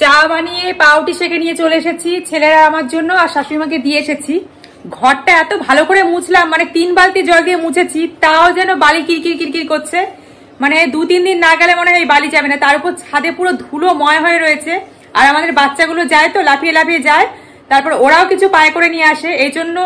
চা বানিয়ে পাউটি সেকে নিয়ে চলে এসেছি ছেলেরা আমার জন্য আর শাশুড়িমাকে দিয়ে এসেছি ঘরটা এত ভালো করে মুছলাম মানে তিন বালতি জল দিয়ে মুছেছি তাও যেন বালি কিরকির কিরকির করছে মানে দু তিন দিন না গেলে মনে হয় বালি যাবে না তার উপর ছাদে পুরো ধুলো ময় হয়ে রয়েছে আর আমাদের বাচ্চাগুলো যায় তো লাফিয়ে লাফিয়ে যায় তারপর ওরাও কিছু পায়ে করে নিয়ে আসে এই জন্য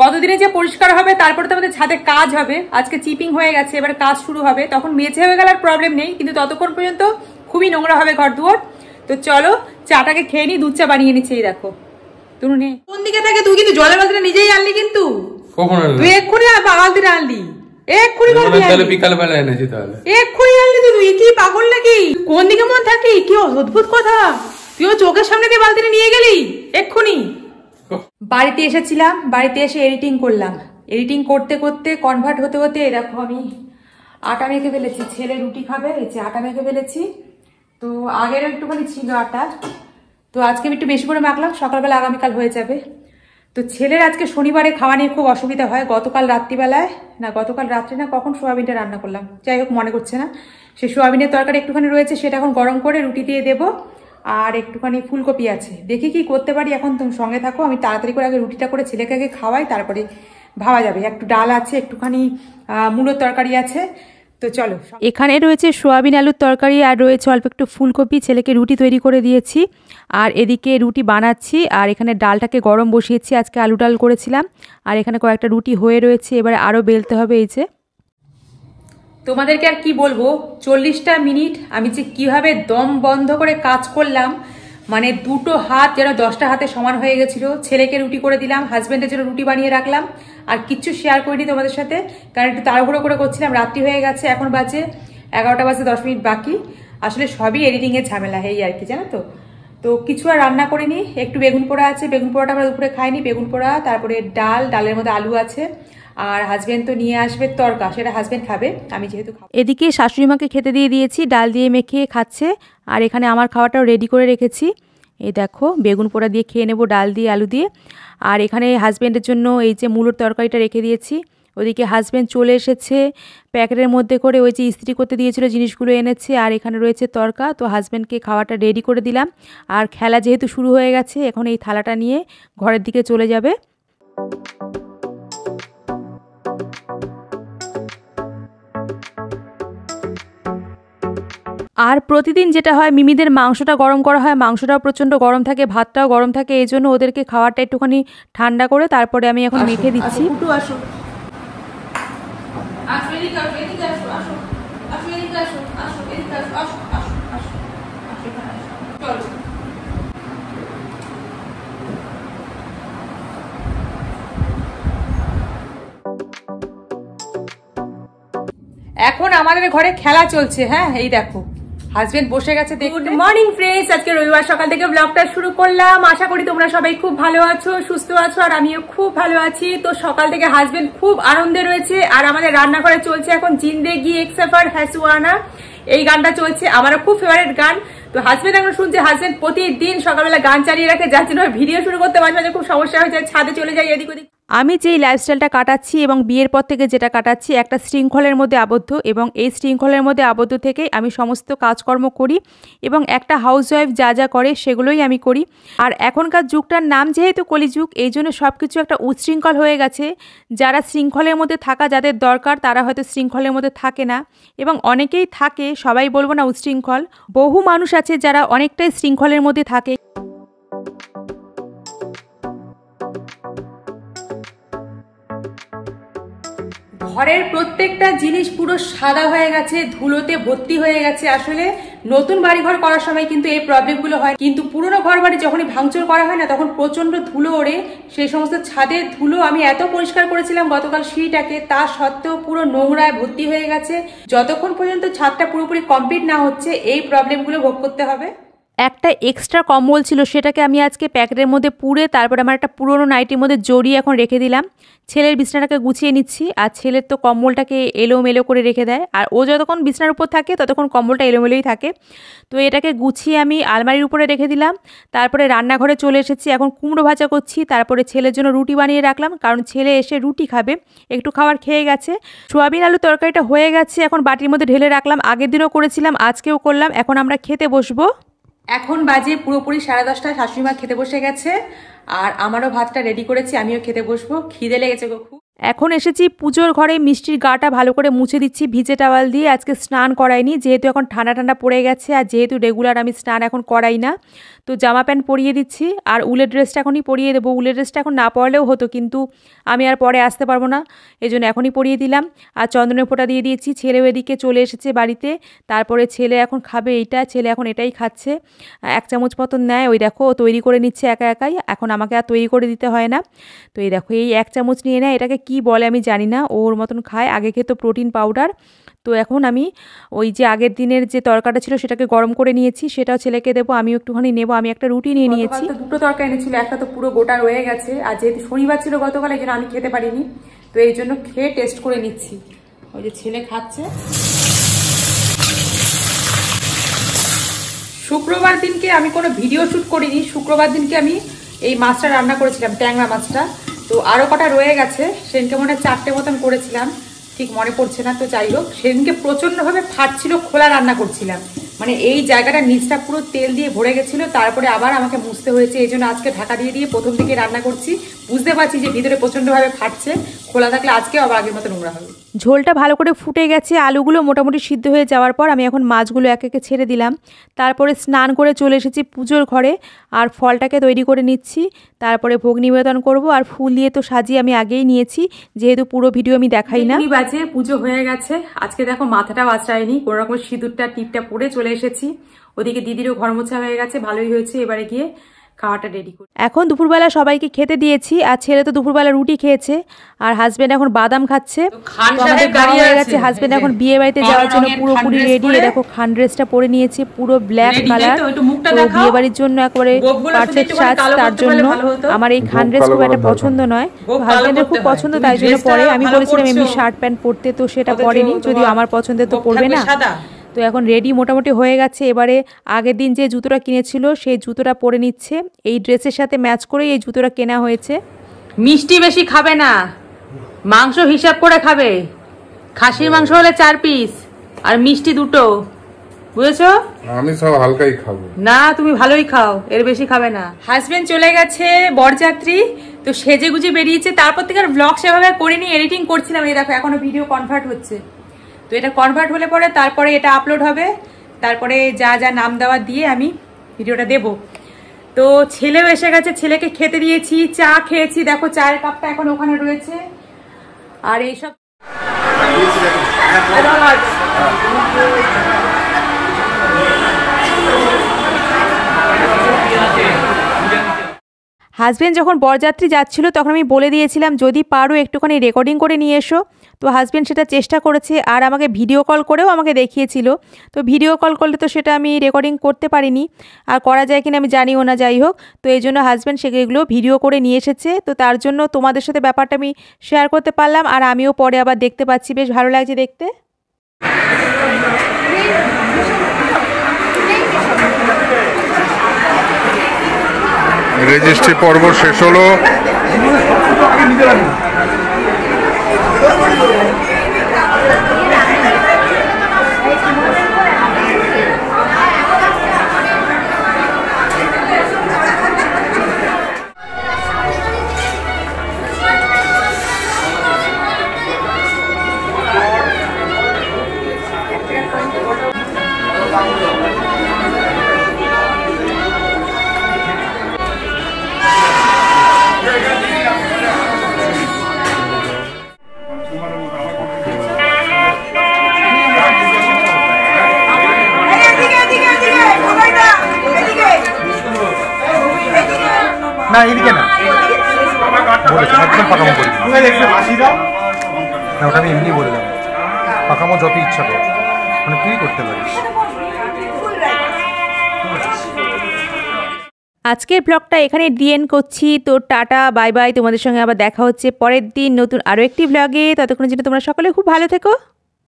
কতদিনে যে পরিষ্কার হবে তারপরে তো আমাদের ছাদে কাজ হবে আজকে চিপিং হয়ে গেছে এবার কাজ শুরু হবে তখন মেঝে হয়ে গেল আর প্রবলেম নেই কিন্তু ততক্ষণ পর্যন্ত খুবই নোংরা হবে ঘর দুয়ার তো চলো চাটাকে খেয়ে নি দুধ চা বানিয়ে নিচ্ছে এই দেখো তুমি নে কোন দিকে থাকে তুই কিন্তু জলের বালতিটা নিজেই আনলি কিন্তু কখন তুই এক্ষুনি আনলি এক্ষুনি বালতি এক্ষুনি আনলি কি পাগল নাকি কোন দিকে মন অদ্ভুত কথা চোখের সামনে দিয়ে বালতিটা নিয়ে গেলি বাড়িতে এসেছিলাম বাড়িতে এসে এডিটিং করলাম এডিটিং করতে করতে কনভার্ট হতে হতে দেখো আমি আটা মেখে ফেলেছি ছেলে রুটি খাবে চা আটা মেখে ফেলেছি তো আগের একটুখানি ছিল আটা তো আজকে আমি একটু বেশি করে মাখলাম সকালবেলা আগামীকাল হয়ে যাবে তো ছেলের আজকে শনিবারে খাওয়া নিয়ে খুব অসুবিধা হয় গতকাল রাত্রিবেলায় না গতকাল রাত্রে না কখন সোয়াবিনটা রান্না করলাম যাই হোক মনে করছে না সে সোয়াবিনের তরকারি একটুখানি রয়েছে সেটা এখন গরম করে রুটি দিয়ে দেবো আর একটুখানি ফুলকপি আছে দেখি কি করতে পারি এখন তুমি সঙ্গে থাকো আমি তাড়াতাড়ি করে আগে রুটিটা করে ছেলেকে আগে খাওয়াই তারপরে ভাবা যাবে একটু ডাল আছে একটুখানি মূলোর তরকারি আছে তো চলো এখানে রয়েছে সোয়াবিন আলুর তরকারি আর রয়েছে অল্প একটু ফুলকপি ছেলেকে রুটি তৈরি করে দিয়েছি আর এদিকে রুটি বানাচ্ছি আর এখানে ডালটাকে গরম বসিয়েছি আজকে আলু ডাল করেছিলাম আর এখানে কয়েকটা রুটি হয়ে রয়েছে এবারে আরও বেলতে হবে এই যে তোমাদেরকে আর কি বলবো চল্লিশটা মিনিট আমি যে কিভাবে দম বন্ধ করে কাজ করলাম মানে দুটো হাত যেন দশটা হাতে সমান হয়ে গেছিল ছেলেকে রুটি করে দিলাম হাজব্যান্ডের জন্য রুটি বানিয়ে রাখলাম আর কিচ্ছু শেয়ার করিনি তোমাদের সাথে কারণ একটু তাড়াহুড়ো করে করছিলাম রাত্রি হয়ে গেছে এখন বাজে এগারোটা বাজে দশ মিনিট বাকি আসলে সবই এডিটিংয়ের ঝামেলা এই আর কি জানো তো তো কিছু আর রান্না করিনি একটু বেগুন পোড়া আছে বেগুন পোড়াটা আমরা দুপুরে খাইনি বেগুন পোড়া তারপরে ডাল ডালের মধ্যে আলু আছে আর হাজব্যান্ড তো নিয়ে আসবে তরকা সেটা হাজব্যান্ড খাবে আমি যেহেতু এদিকে শাশুড়ি মাকে খেতে দিয়ে দিয়েছি ডাল দিয়ে মেখে খাচ্ছে আর এখানে আমার খাওয়াটাও রেডি করে রেখেছি এই দেখো বেগুন পোড়া দিয়ে খেয়ে নেবো ডাল দিয়ে আলু দিয়ে আর এখানে হাজব্যান্ডের জন্য এই যে মূলোর তরকারিটা রেখে দিয়েছি ওদিকে হাজব্যান্ড চলে এসেছে প্যাকেটের মধ্যে করে ওই যে ইস্ত্রি করতে দিয়েছিল জিনিসগুলো এনেছে আর এখানে রয়েছে তরকা তো হাজব্যান্ডকে খাওয়াটা রেডি করে দিলাম আর খেলা যেহেতু শুরু হয়ে গেছে এখন এই থালাটা নিয়ে ঘরের দিকে চলে যাবে আর প্রতিদিন যেটা হয় মিমিদের মাংসটা গরম করা হয় মাংসটাও প্রচণ্ড গরম থাকে ভাতটাও গরম থাকে এই জন্য ওদেরকে খাওয়াটা একটুখানি ঠান্ডা করে তারপরে আমি এখন মেখে দিচ্ছি এখন আমাদের ঘরে খেলা চলছে হ্যাঁ এই দেখো হাজবেন্ড বসে গেছে গুড মর্নিং ফ্রেন্ডস আজকে রবিবার সকাল থেকে ব্লগটা শুরু করলাম আশা করি তোমরা সবাই খুব ভালো আছো সুস্থ আছো আর আমিও খুব ভালো আছি তো সকাল থেকে হাজবেন্ড খুব আনন্দে রয়েছে আর আমাদের রান্নাঘরে চলছে এখন জিন্দেগি এক্সাফার হ্যাসুয়ানা এই গানটা চলছে আমারও খুব ফেভারিট গান তো হাজবেন্ড এখন শুনছে হাজবেন্ড প্রতিদিন সকালবেলা গান চালিয়ে রাখে যার জন্য ভিডিও শুরু করতে মাঝে মাঝে খুব সমস্যা হয়ে যায় ছাদে চলে যায় এদিক ওদিক আমি যেই লাইফস্টাইলটা কাটাচ্ছি এবং বিয়ের পর থেকে যেটা কাটাচ্ছি একটা শৃঙ্খলের মধ্যে আবদ্ধ এবং এই শৃঙ্খলের মধ্যে আবদ্ধ থেকে আমি সমস্ত কাজকর্ম করি এবং একটা হাউসওয়াইফ যা যা করে সেগুলোই আমি করি আর এখনকার যুগটার নাম যেহেতু কলিযুগ এই জন্য সব কিছু একটা উচ্ছৃঙ্খল হয়ে গেছে যারা শৃঙ্খলের মধ্যে থাকা যাদের দরকার তারা হয়তো শৃঙ্খলের মধ্যে থাকে না এবং অনেকেই থাকে সবাই বলবো না উচ্ছৃঙ্খল বহু মানুষ আছে যারা অনেকটাই শৃঙ্খলের মধ্যে থাকে ঘরের প্রত্যেকটা জিনিস পুরো সাদা হয়ে গেছে ধুলোতে ভর্তি হয়ে গেছে আসলে নতুন বাড়ি ঘর করার সময় কিন্তু এই প্রবলেমগুলো হয় কিন্তু পুরনো ঘর বাড়ি যখনই ভাঙচুর করা হয় না তখন প্রচন্ড ধুলো ওড়ে সেই সমস্ত ছাদের ধুলো আমি এত পরিষ্কার করেছিলাম গতকাল সিঁড়িটাকে তা সত্ত্বেও পুরো নোংরায় ভর্তি হয়ে গেছে যতক্ষণ পর্যন্ত ছাদটা পুরোপুরি কমপ্লিট না হচ্ছে এই প্রবলেমগুলো ভোগ করতে হবে একটা এক্সট্রা কম্বল ছিল সেটাকে আমি আজকে প্যাকেটের মধ্যে পুরে তারপরে আমার একটা পুরনো নাইটির মধ্যে জড়িয়ে এখন রেখে দিলাম ছেলের বিছানাটাকে গুছিয়ে নিচ্ছি আর ছেলের তো কম্বলটাকে এলোমেলো করে রেখে দেয় আর ও যতক্ষণ বিছানার উপর থাকে ততক্ষণ কম্বলটা এলোমেলোই থাকে তো এটাকে গুছিয়ে আমি আলমারির উপরে রেখে দিলাম তারপরে রান্নাঘরে চলে এসেছি এখন কুমড়ো ভাজা করছি তারপরে ছেলের জন্য রুটি বানিয়ে রাখলাম কারণ ছেলে এসে রুটি খাবে একটু খাবার খেয়ে গেছে সোয়াবিন আলু তরকারিটা হয়ে গেছে এখন বাটির মধ্যে ঢেলে রাখলাম আগের দিনও করেছিলাম আজকেও করলাম এখন আমরা খেতে বসবো এখন বাজে পুরোপুরি সাড়ে দশটা শাশুড়ি মা খেতে বসে গেছে আর আমারও ভাতটা রেডি করেছি আমিও খেতে বসবো খিদে লেগেছে খুব এখন এসেছি পুজোর ঘরে মিষ্টির গাটা ভালো করে মুছে দিচ্ছি ভিজে টাওয়াল দিয়ে আজকে স্নান করাইনি যেহেতু এখন ঠান্ডা ঠান্ডা পড়ে গেছে আর যেহেতু রেগুলার আমি স্নান এখন করাই না তো জামা প্যান্ট পরিয়ে দিচ্ছি আর উলের ড্রেসটা এখনই পরিয়ে দেবো উলের ড্রেসটা এখন না পরলেও হতো কিন্তু আমি আর পরে আসতে পারবো না এই জন্য এখনই পরিয়ে দিলাম আর চন্দনের ফোঁটা দিয়ে দিয়েছি ছেলেও এদিকে চলে এসেছে বাড়িতে তারপরে ছেলে এখন খাবে এইটা ছেলে এখন এটাই খাচ্ছে এক চামচ মতন নেয় ওই দেখো তৈরি করে নিচ্ছে একা একাই এখন আমাকে আর তৈরি করে দিতে হয় না তো এই দেখো এই এক চামচ নিয়ে নেয় এটাকে কি বলে আমি জানি না ওর মতন খায় আগে খেতো প্রোটিন পাউডার তো এখন আমি ওই যে আগের দিনের যে তরকাটা ছিল সেটাকে গরম করে নিয়েছি সেটাও ছেলেকে দেবো আমি একটুখানি নেবো আমি একটা রুটি নিয়ে নিয়েছি দুটো তরকা এনেছিল একটা তো পুরো গোটা রয়ে গেছে আর যেহেতু শনিবার ছিল গতকাল এই আমি খেতে পারিনি তো এই জন্য খেয়ে টেস্ট করে নিচ্ছি ওই যে ছেলে খাচ্ছে শুক্রবার দিনকে আমি কোনো ভিডিও শ্যুট করিনি শুক্রবার দিনকে আমি এই মাছটা রান্না করেছিলাম ট্যাংরা মাছটা তো আরও কটা রয়ে গেছে সেদিনকে মনে হয় চারটে মতন করেছিলাম ঠিক মনে পড়ছে না তো যাই হোক সেদিনকে প্রচণ্ডভাবে ফাটছিল খোলা রান্না করছিলাম মানে এই জায়গাটা নিচটা পুরো তেল দিয়ে ভরে গেছিলো তারপরে আবার আমাকে মুছতে হয়েছে এই জন্য আজকে ঢাকা দিয়ে দিয়ে প্রথম দিকে রান্না করছি বুঝতে পারছি যে ভিতরে প্রচণ্ডভাবে ফাটছে খোলা থাকলে আজকে আবার আগের মতো নোংরা হবে ঝোলটা ভালো করে ফুটে গেছে আলুগুলো মোটামুটি সিদ্ধ হয়ে যাওয়ার পর আমি এখন মাছগুলো এক একে ছেড়ে দিলাম তারপরে স্নান করে চলে এসেছি পুজোর ঘরে আর ফলটাকে তৈরি করে নিচ্ছি তারপরে ভোগ নিবেদন করব আর ফুল দিয়ে তো সাজিয়ে আমি আগেই নিয়েছি যেহেতু পুরো ভিডিও আমি দেখাই না বাজে পুজো হয়ে গেছে আজকে দেখো মাথাটাও আশ্রায়নি কোনোরকম সিঁদুরটা টিপটা পরে চলে এসেছি ওদিকে দিদিরও ঘর মোছা হয়ে গেছে ভালোই হয়েছে এবারে গিয়ে খাওয়াটা রেডি করি এখন দুপুরবেলা সবাইকে খেতে দিয়েছি আর ছেলে তো দুপুরবেলা রুটি খেয়েছে আর হাজবেন্ড এখন বাদাম খাচ্ছে হাজবেন্ড এখন বিয়ে বাড়িতে যাওয়ার জন্য পুরোপুরি রেডি দেখো খান ড্রেসটা পরে নিয়েছে পুরো ব্ল্যাক কালার তো বিয়ে বাড়ির জন্য একেবারে পারফেক্ট সাজ তার জন্য আমার এই খান ড্রেস খুব একটা পছন্দ নয় হাজবেন্ডের খুব পছন্দ তাই জন্য পরে আমি বলেছিলাম এমনি শার্ট প্যান্ট পরতে তো সেটা পরেনি যদিও আমার পছন্দের তো পরবে না তো এখন রেডি মোটামুটি হয়ে গেছে এবারে আগের দিন যে জুতোটা কিনেছিল সেই জুতোটা পরে নিচ্ছে এই ড্রেসের সাথে ম্যাচ করে এই জুতোটা কেনা হয়েছে মিষ্টি বেশি খাবে না মাংস হিসাব করে খাবে খাসির মাংস হলে চার পিস আর মিষ্টি দুটো বুঝেছো আমি সব হালকাই খাবো না তুমি ভালোই খাও এর বেশি খাবে না হাজবেন্ড চলে গেছে বরযাত্রী তো সেজে গুজে বেরিয়েছে তারপর থেকে আর ব্লগ সেভাবে করিনি এডিটিং করছিলাম এই দেখো এখনো ভিডিও কনভার্ট হচ্ছে তো এটা কনভার্ট হলে পরে তারপরে এটা আপলোড হবে তারপরে যা যা নাম দেওয়া দিয়ে আমি ভিডিওটা দেব তো ছেলেও এসে গেছে ছেলেকে খেতে দিয়েছি চা খেয়েছি দেখো চায়ের কাপটা এখন ওখানে রয়েছে আর এইসব ধন্যবাদ হাজব্যান্ড যখন বরযাত্রী যাচ্ছিল তখন আমি বলে দিয়েছিলাম যদি পারো একটুখানি রেকর্ডিং করে নিয়ে এসো তো হাজব্যান্ড সেটা চেষ্টা করেছে আর আমাকে ভিডিও কল করেও আমাকে দেখিয়েছিল তো ভিডিও কল করলে তো সেটা আমি রেকর্ডিং করতে পারিনি আর করা যায় কিনা আমি জানিও না যাই হোক তো এই জন্য হাজব্যান্ড সেগুলো ভিডিও করে নিয়ে এসেছে তো তার জন্য তোমাদের সাথে ব্যাপারটা আমি শেয়ার করতে পারলাম আর আমিও পরে আবার দেখতে পাচ্ছি বেশ ভালো লাগছে দেখতে রেজিস্ট্রি পর্ব শেষ হলো না ওটা আমি এমনি বললাম পাকামো যত ইচ্ছা কর মানে তুই করতে পারিস আজকের ব্লগটা এখানে ডিএন করছি তো টাটা বাই বাই তোমাদের সঙ্গে আবার দেখা হচ্ছে পরের দিন নতুন আরও একটি ব্লগে ততক্ষণের জন্য তোমরা সকলে খুব ভালো থেকো